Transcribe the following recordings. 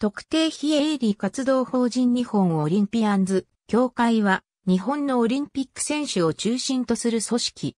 特定非営利活動法人日本オリンピアンズ協会は日本のオリンピック選手を中心とする組織。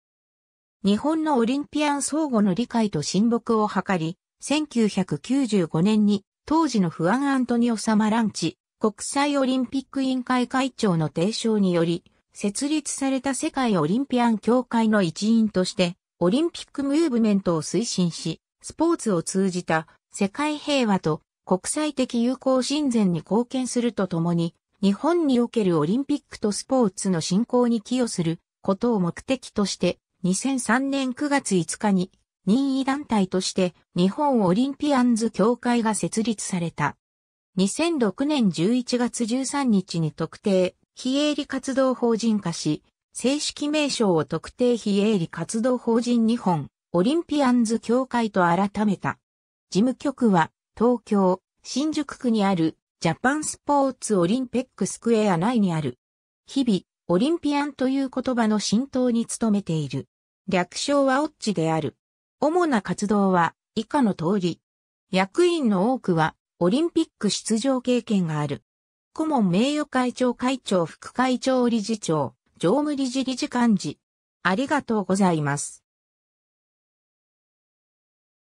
日本のオリンピアン相互の理解と親睦を図り、1995年に当時のフアン・アントニオ・サマランチ国際オリンピック委員会会長の提唱により、設立された世界オリンピアン協会の一員として、オリンピックムーブメントを推進し、スポーツを通じた世界平和と国際的友好親善に貢献するとともに、日本におけるオリンピックとスポーツの振興に寄与することを目的として、2003年9月5日に任意団体として日本オリンピアンズ協会が設立された。2006年11月13日に特定非営利活動法人化し、正式名称を特定非営利活動法人日本オリンピアンズ協会と改めた。事務局は東京、新宿区にあるジャパンスポーツオリンペックスクエア内にある。日々、オリンピアンという言葉の浸透に努めている。略称はオッチである。主な活動は以下の通り。役員の多くはオリンピック出場経験がある。顧問名誉会長会長副会長理事長、常務理事理事幹事。ありがとうございます。